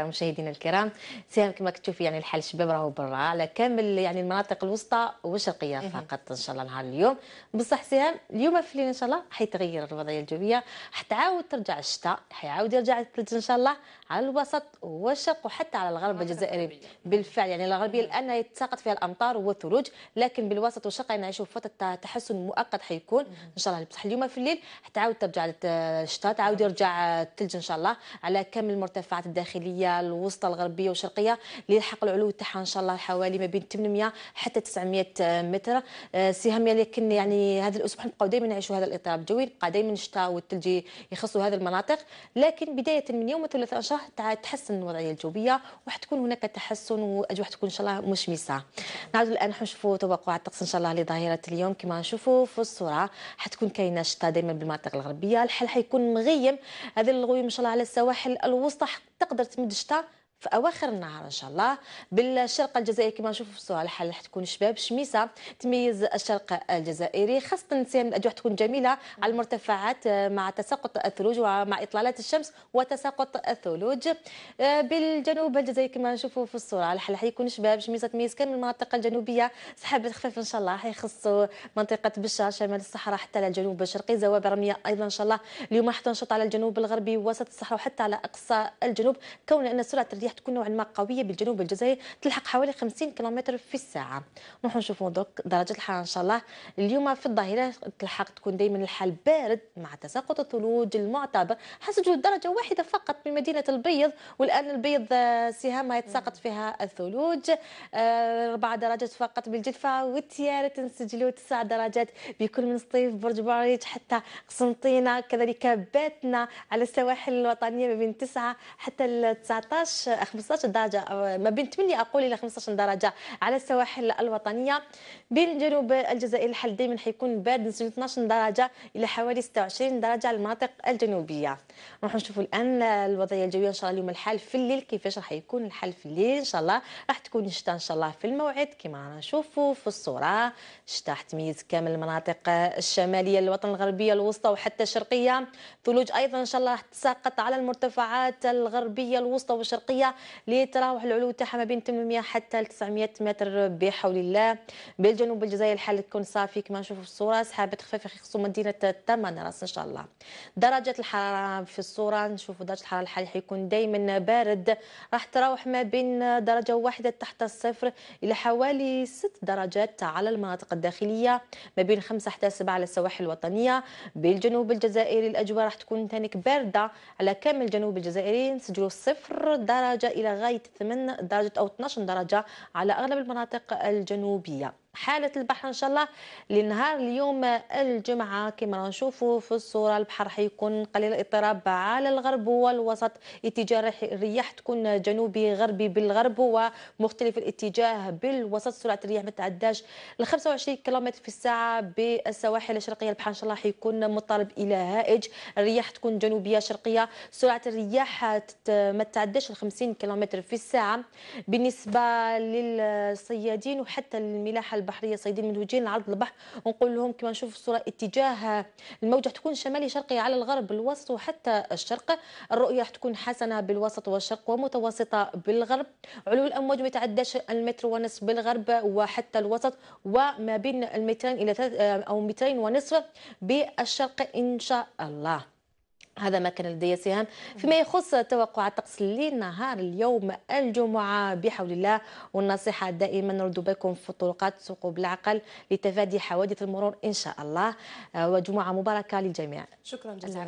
مشاهدينا الكرام سهام كما كتشوفي يعني الحال الشباب راهو برا على كامل يعني المناطق الوسطى والشرقيه فقط ان شاء الله نهار اليوم بصح سهام اليوم في الليل ان شاء الله حيتغير الوضعيه الجويه حتعاود ترجع الشتاء حيعاود يرجع الثلج ان شاء الله على الوسط والشرق وحتى على الغرب الجزائري بالفعل يعني الغربيه الان يتساقط فيها الامطار والثلوج لكن بالوسط والشرق يعني نعيشوا فتره تحسن مؤقت حيكون ان شاء الله بصح اليوم في الليل حتعاود ترجع الشتاء تعاود يرجع الثلج ان شاء الله على كامل المرتفعات الداخليه الشماليه الوسطى الغربيه والشرقيه ليلحق العلو تاعها ان شاء الله حوالي ما بين 800 حتى 900 متر آه، سهميه لكن يعني هذا الاسبوع نبقاو دائما نعيشوا هذا الاضطراب الجوي نبقى دائما الشتاء والثلج يخصوا هذه المناطق لكن بدايه من يوم الثلاثاء ان شاء الله تحسن الوضعيه الجويه وراح تكون هناك تحسن والاجواء تكون ان شاء الله مشمسه نعاودوا الان نشوفوا توقع الطقس ان شاء الله لظاهره اليوم كما نشوفوا في الصوره حتكون كاينه شتاء دائما بالمناطق الغربيه الحال حيكون مغيم هذا الغيوم ان شاء الله على السواحل الوسطى تقدر تمد شتا في اواخر النهار ان شاء الله بالشرق الجزائري كما نشوفوا في الصوره الحال راح تكون شباب شميسه تميز الشرق الجزائري خاصه نسيم الاجواء تكون جميله على المرتفعات آه، مع تساقط الثلوج ومع اطلالات الشمس وتساقط الثلوج آه، بالجنوب الجزائري كما نشوفوا في الصوره الحال راح يكون شباب شميسه تميز كامل المناطق الجنوبيه سحاب خفيف ان شاء الله راح منطقه بشار شمال الصحراء حتى للجنوب الشرقي زوابع رميه ايضا ان شاء الله اليوم راح تنشط على الجنوب الغربي وسط الصحراء وحتى على اقصى الجنوب كون ان سرعه رياح تكون نوعا ما قويه بالجنوب الجزائري تلحق حوالي 50 كيلومتر في الساعه نروحوا نشوفوا دوك درجه الحراره ان شاء الله اليوم في الظاهره تلحق تكون دائما الحال بارد مع تساقط الثلوج المعتبر حسجوا درجه واحده فقط بمدينه مدينه البيض والان البيض آه، سهامها يتساقط فيها الثلوج آه، أربعة درجات فقط بالجدفة والتيار تنسجلوا تسع درجات بكل من سطيف برج باريج حتى قسنطينة كذلك باتنا على السواحل الوطنية ما بين 9 حتى 19 15 درجه ما بين 8 اقول الى 15 درجه على السواحل الوطنيه بين جنوب الجزائر الحل دائما حيكون بارد من 12 درجه الى حوالي 26 درجه على المناطق الجنوبيه نروح نشوفوا الان الوضعيه الجويه ان شاء الله اليوم الحال في الليل كيفاش راح يكون الحال في الليل ان شاء الله راح تكون الشتاء ان شاء الله في الموعد كما نشوفوا في الصوره الشتاء تميز كامل المناطق الشماليه للوطن الغربيه الوسطى وحتى الشرقيه ثلوج ايضا ان شاء الله راح تساقط على المرتفعات الغربيه الوسطى والشرقيه الجويه اللي تراوح العلو تاعها ما بين 800 حتى 900 متر بحول الله بالجنوب الجزائر الحال تكون صافي كما نشوفوا في الصوره سحابات خفيفه خصوصا مدينه تمن راس ان شاء الله درجه الحراره في الصوره نشوفوا درجه الحراره الحالي حيكون دائما بارد راح تراوح ما بين درجه واحده تحت الصفر الى حوالي 6 درجات على المناطق الداخليه ما بين 5 حتى 7 على السواحل الوطنيه بالجنوب الجزائري الاجواء راح تكون تانيك بارده على كامل الجنوب الجزائري نسجلوا صفر درجه درجة إلى غاية 8 درجة أو 12 درجة على أغلب المناطق الجنوبية حالة البحر إن شاء الله لنهار اليوم الجمعة كما نشوفوا في الصورة البحر حيكون قليل الاضطراب على الغرب والوسط اتجاه الرياح تكون جنوبي غربي بالغرب ومختلف الاتجاه بالوسط سرعة الرياح ما تتعداش ل 25 كم في الساعة بالسواحل الشرقية البحر إن شاء الله حيكون مضطرب إلى هائج الرياح تكون جنوبية شرقية سرعة الرياح ما تتعداش ال 50 كم في الساعة بالنسبة للصيادين وحتى الملاحة البحريه من مدوجين لعرض البحر ونقول لهم كما نشوف الصوره اتجاه الموجه تكون شمالي شرقي على الغرب الوسط وحتى الشرق الرؤيه تكون حسنه بالوسط والشرق ومتوسطه بالغرب علو الامواج ما يتعداش المتر ونصف بالغرب وحتى الوسط وما بين المترين الى او مترين ونصف بالشرق ان شاء الله هذا ما كان لدي سهام فيما يخص توقعات طقس الليل نهار اليوم الجمعة بحول الله والنصيحة دائما نرد بالكم في الطرقات سوقوا بالعقل لتفادي حوادث المرور إن شاء الله آه، وجمعة مباركة للجميع شكرا جزيلا نعم.